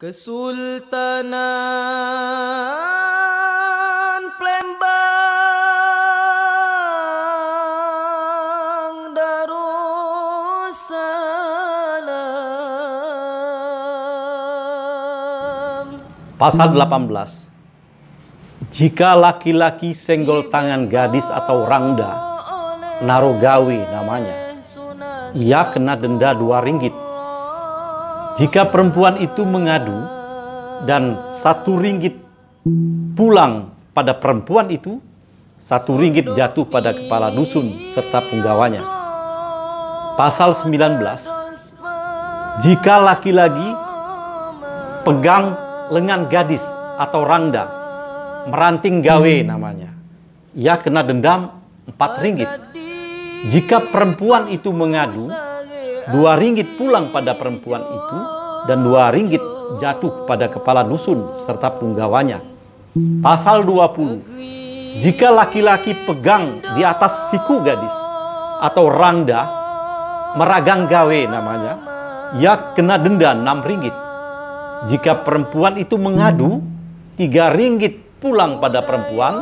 Kesultanan Plembang Darussalam Pasal 18 Jika laki-laki senggol tangan gadis atau rangda, narogawi namanya, ia kena denda dua ringgit jika perempuan itu mengadu dan satu ringgit pulang pada perempuan itu, satu ringgit jatuh pada kepala dusun serta penggawanya. Pasal 19, jika laki-laki pegang lengan gadis atau rangda, meranting gawe namanya, ia kena dendam empat ringgit. Jika perempuan itu mengadu, dua ringgit pulang pada perempuan itu dan dua ringgit jatuh pada kepala dusun serta punggawanya. Pasal 20. Jika laki-laki pegang di atas siku gadis atau randa, meragang gawe namanya, ia kena denda enam ringgit. Jika perempuan itu mengadu, tiga ringgit pulang pada perempuan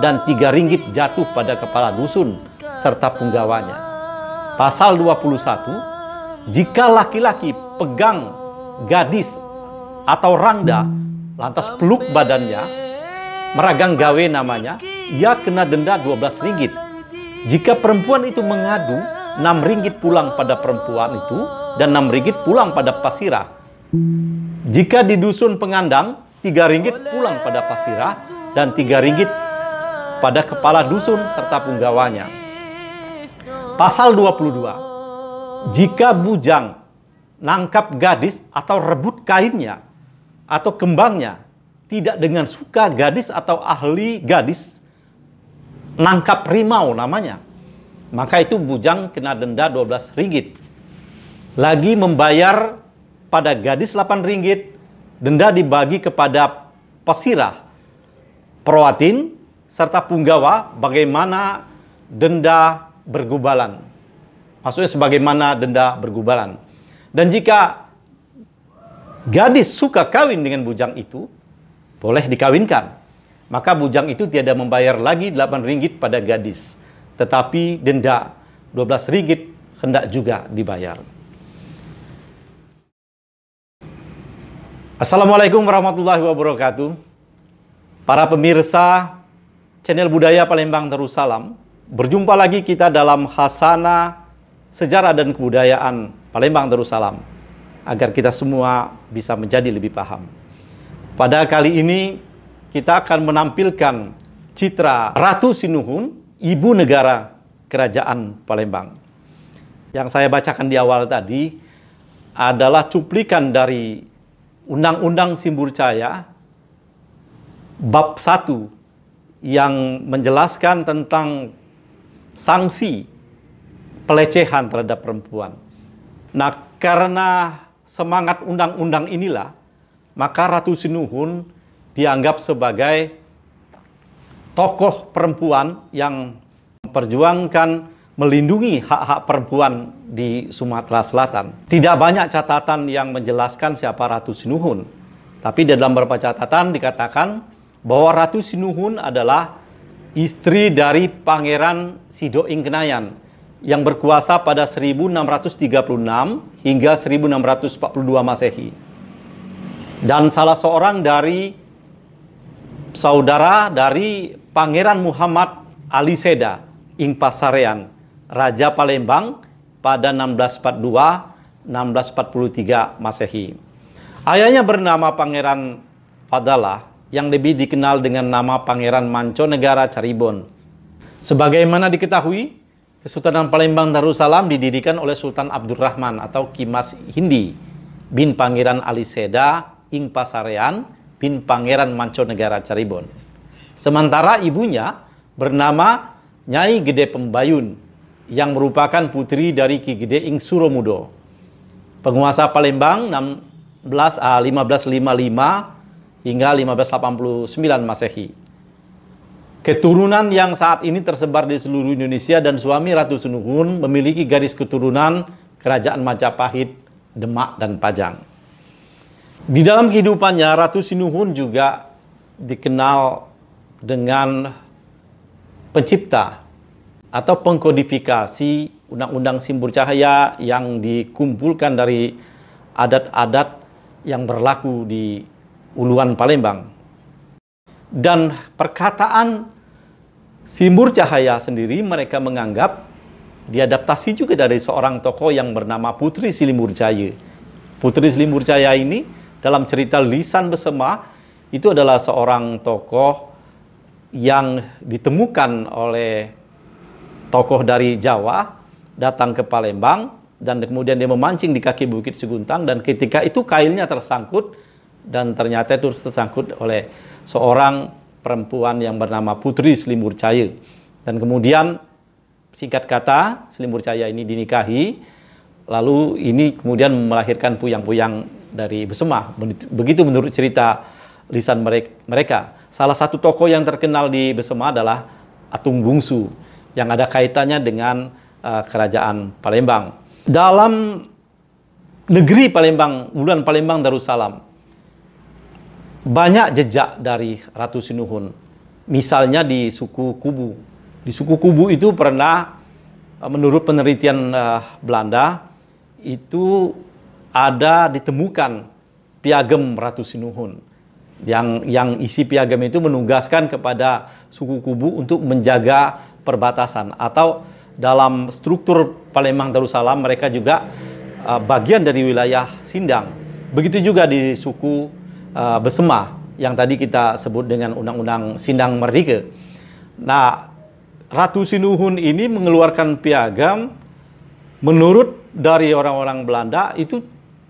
dan tiga ringgit jatuh pada kepala dusun serta punggawanya pasal 21, jika laki-laki pegang gadis atau randa, lantas peluk badannya, meragang gawe namanya, ia kena denda 12 ringgit. Jika perempuan itu mengadu, 6 ringgit pulang pada perempuan itu dan 6 ringgit pulang pada pasirah. Jika di dusun pengandang, 3 ringgit pulang pada pasirah dan 3 ringgit pada kepala dusun serta punggawanya. Pasal 22. Jika bujang nangkap gadis atau rebut kainnya atau kembangnya, tidak dengan suka gadis atau ahli gadis nangkap rimau namanya. Maka itu bujang kena denda 12 ringgit. Lagi membayar pada gadis 8 ringgit, denda dibagi kepada pesirah, perwatin serta punggawa bagaimana denda bergubalan. Maksudnya sebagaimana denda bergubalan. Dan jika gadis suka kawin dengan bujang itu, boleh dikawinkan. Maka bujang itu tiada membayar lagi 8 ringgit pada gadis. Tetapi denda 12 ringgit hendak juga dibayar. Assalamualaikum warahmatullahi wabarakatuh. Para pemirsa channel Budaya Palembang terus salam. Berjumpa lagi kita dalam Hasana Sejarah dan Kebudayaan Palembang Darussalam agar kita semua bisa menjadi lebih paham. Pada kali ini kita akan menampilkan citra Ratu Sinuhun, ibu negara kerajaan Palembang. Yang saya bacakan di awal tadi adalah cuplikan dari Undang-Undang Simburcaya bab 1 yang menjelaskan tentang sanksi pelecehan terhadap perempuan. Nah, karena semangat undang-undang inilah, maka Ratu Sinuhun dianggap sebagai tokoh perempuan yang memperjuangkan melindungi hak-hak perempuan di Sumatera Selatan. Tidak banyak catatan yang menjelaskan siapa Ratu Sinuhun, tapi dalam beberapa catatan dikatakan bahwa Ratu Sinuhun adalah istri dari Pangeran Sido Ingkenayan yang berkuasa pada 1636 hingga 1642 Masehi. Dan salah seorang dari saudara dari Pangeran Muhammad Ali Seda Ing Pasarean, Raja Palembang pada 1642 1643 Masehi. Ayahnya bernama Pangeran Fadalah yang lebih dikenal dengan nama Pangeran Manconegara Caribon. Sebagaimana diketahui, Kesultanan Palembang Darussalam didirikan oleh Sultan Abdurrahman atau Kimas Hindi bin Pangeran Ali Seda Ing Pasarean bin Pangeran Manconegara Caribon. Sementara ibunya bernama Nyai Gede Pembayun yang merupakan putri dari Ki Gede Ing Suromudo. Penguasa Palembang 16 A 1555 hingga 1589 Masehi. Keturunan yang saat ini tersebar di seluruh Indonesia dan suami Ratu Sunuhun memiliki garis keturunan Kerajaan Majapahit, Demak, dan Pajang. Di dalam kehidupannya, Ratu Sinuhun juga dikenal dengan pencipta atau pengkodifikasi undang-undang simbol cahaya yang dikumpulkan dari adat-adat yang berlaku di Uluan Palembang. Dan perkataan Simbur Cahaya sendiri mereka menganggap diadaptasi juga dari seorang tokoh yang bernama Putri Silimurjaya. Putri Silimurjaya ini dalam cerita Lisan Besema itu adalah seorang tokoh yang ditemukan oleh tokoh dari Jawa datang ke Palembang dan kemudian dia memancing di kaki Bukit Seguntang dan ketika itu kailnya tersangkut dan ternyata itu tersangkut oleh seorang perempuan yang bernama Putri Selimur Cahaya. Dan kemudian singkat kata Selimur Cahaya ini dinikahi, lalu ini kemudian melahirkan puyang-puyang dari Besemah. Begitu menurut cerita lisan mereka. Salah satu toko yang terkenal di Besemah adalah Atung Bungsu yang ada kaitannya dengan uh, kerajaan Palembang. Dalam negeri Palembang, bulan Palembang Darussalam, banyak jejak dari Ratu Sinuhun. Misalnya di suku Kubu. Di suku Kubu itu pernah eh, menurut penelitian uh, Belanda itu ada ditemukan piagam Ratu Sinuhun. Yang yang isi piagam itu menugaskan kepada suku Kubu untuk menjaga perbatasan atau dalam struktur Palembang Darussalam mereka juga uh, bagian dari wilayah Sindang. Begitu juga di suku uh, Besema yang tadi kita sebut dengan Undang-Undang Sindang Merdeka. Nah, Ratu Sinuhun ini mengeluarkan piagam menurut dari orang-orang Belanda itu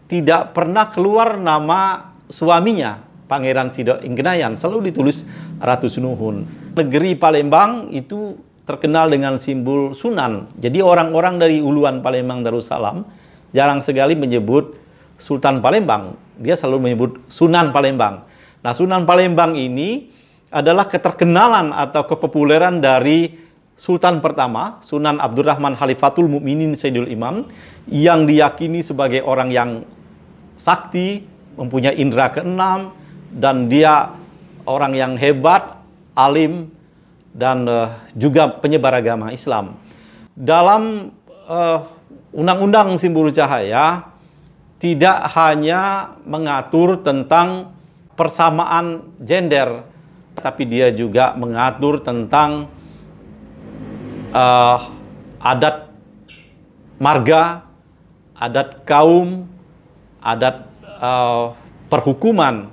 tidak pernah keluar nama suaminya Pangeran Sido Inggenayan selalu ditulis Ratu Sinuhun. Negeri Palembang itu terkenal dengan simbol Sunan. Jadi orang-orang dari uluan Palembang Darussalam jarang sekali menyebut Sultan Palembang dia selalu menyebut Sunan Palembang. Nah, Sunan Palembang ini adalah keterkenalan atau kepopuleran dari Sultan pertama, Sunan Abdurrahman Halifatul Mukminin Sayyidul Imam, yang diyakini sebagai orang yang sakti, mempunyai indera keenam, dan dia orang yang hebat, alim, dan uh, juga penyebar agama Islam. Dalam eh, undang-undang Simbol Cahaya, tidak hanya mengatur tentang persamaan gender, tapi dia juga mengatur tentang uh, adat marga, adat kaum, adat uh, perhukuman,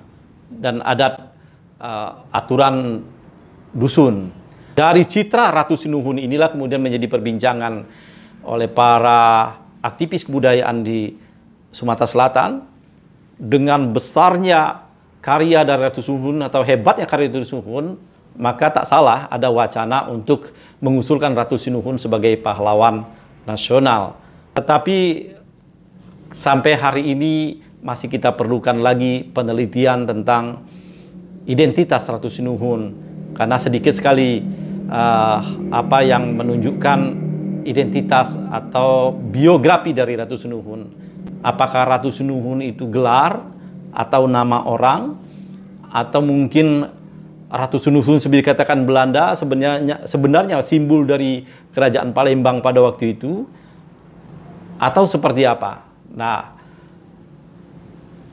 dan adat uh, aturan dusun. Dari citra Ratu Sinuhun inilah kemudian menjadi perbincangan oleh para aktivis kebudayaan di Sumatera Selatan dengan besarnya karya dari Ratu Suhun atau hebatnya karya Ratu Suhun, maka tak salah ada wacana untuk mengusulkan Ratu Sinuhun sebagai pahlawan nasional. Tetapi sampai hari ini masih kita perlukan lagi penelitian tentang identitas Ratu Sinuhun karena sedikit sekali uh, apa yang menunjukkan identitas atau biografi dari Ratu Sinuhun. Apakah Ratu Sunuhun itu gelar atau nama orang atau mungkin Ratu Sunuhun seperti dikatakan Belanda sebenarnya sebenarnya simbol dari kerajaan Palembang pada waktu itu atau seperti apa? Nah,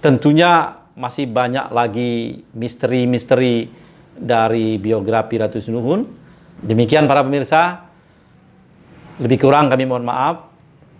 tentunya masih banyak lagi misteri-misteri dari biografi Ratu Sunuhun. Demikian para pemirsa, lebih kurang kami mohon maaf.